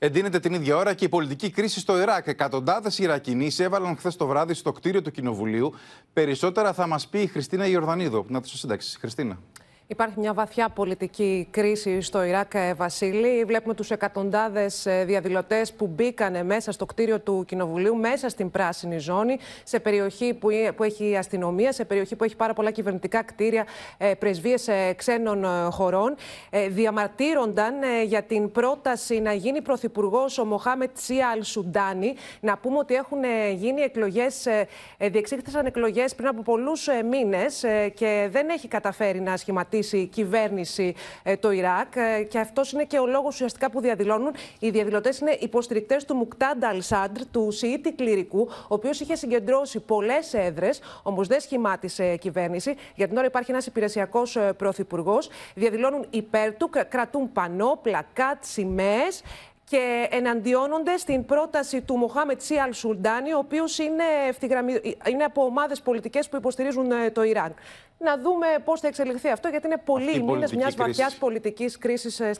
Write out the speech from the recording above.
Εντείνεται την ίδια ώρα και η πολιτική κρίση στο Ιράκ. Εκατοντάδες Ιρακινοί έβαλαν χθες το βράδυ στο κτίριο του Κοινοβουλίου. Περισσότερα θα μας πει η Χριστίνα Να της την Σύνταξη. Χριστίνα. Υπάρχει μια βαθιά πολιτική κρίση στο Ιράκ, ε, Βασίλη. Βλέπουμε τους εκατοντάδες ε, διαδηλωτές που μπήκαν μέσα στο κτίριο του Κοινοβουλίου, μέσα στην πράσινη ζώνη, σε περιοχή που, ε, έχει αστυνομία, σε περιοχή που έχει πάρα πολλά κυβερνητικά κτίρια, πρεσβείες ξένων χωρών. Διαμαρτύρονταν για την πρόταση να γίνει πρωθυπουργός ο Μοχάμετ Σιάλ Σουντάνη. Να πούμε ότι έχουν γίνει εκλογές, διεξήχθησαν εκλογές πριν από πολλούς μήνες και δεν έχει καταφέρει να σχηματίσει η κυβέρνηση ε, το Ιράκ. Ε, και αυτός είναι και ο λόγος ουσιαστικά που διαδηλώνουν. Οι διαδηλωτές είναι υποστηρικτές του Μουκτάντα Αλσάντρ, του Σιήτη κληρικού, ο οποίος είχε συγκεντρώσει πολλές έδρες, όμως δεν σχημάτισε κυβέρνηση. Για την ώρα υπάρχει ένας υπηρεσιακός ε, πρωθυπουργός. Διαδηλώνουν υπέρ του, κρατούν πανό, πλακάτ, σημαίες και εναντιώνονται στην πρόταση του Μοχάμετ Σιαλ Σουλτάνη, ο οποίος είναι, ευθυγραμμι... είναι από ομάδες πολιτικές που υποστηρίζουν ε, το Ιράν. Να δούμε πώς θα εξελιχθεί αυτό, γιατί είναι πολλοί μήνες μια βαθιάς πολιτικής κρίσης ε, στην